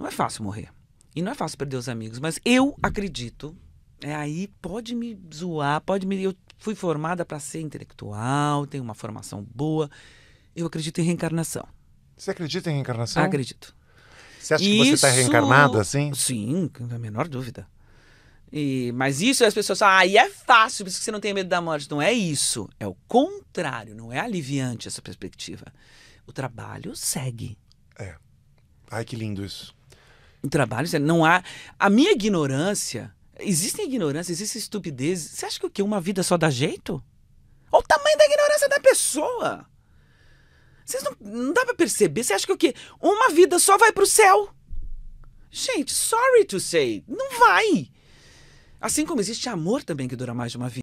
Não é fácil morrer. E não é fácil perder os amigos, mas eu acredito. É aí, pode me zoar, pode me. Eu fui formada para ser intelectual, tenho uma formação boa. Eu acredito em reencarnação. Você acredita em reencarnação? Acredito. Você acha isso... que você está reencarnada assim? Sim, a menor dúvida. E, mas isso as pessoas falam, aí ah, é fácil, por isso que você não tem medo da morte. Não é isso. É o contrário, não é aliviante essa perspectiva. O trabalho segue. É. Ai, que lindo isso. O trabalho né? Não há. A minha ignorância. Existem ignorâncias, existem estupidezes. Você acha que o quê? Uma vida só dá jeito? Olha o tamanho da ignorância da pessoa. Vocês não, não dá pra perceber. Você acha que o quê? Uma vida só vai pro céu. Gente, sorry to say. Não vai. Assim como existe amor também que dura mais de uma vida.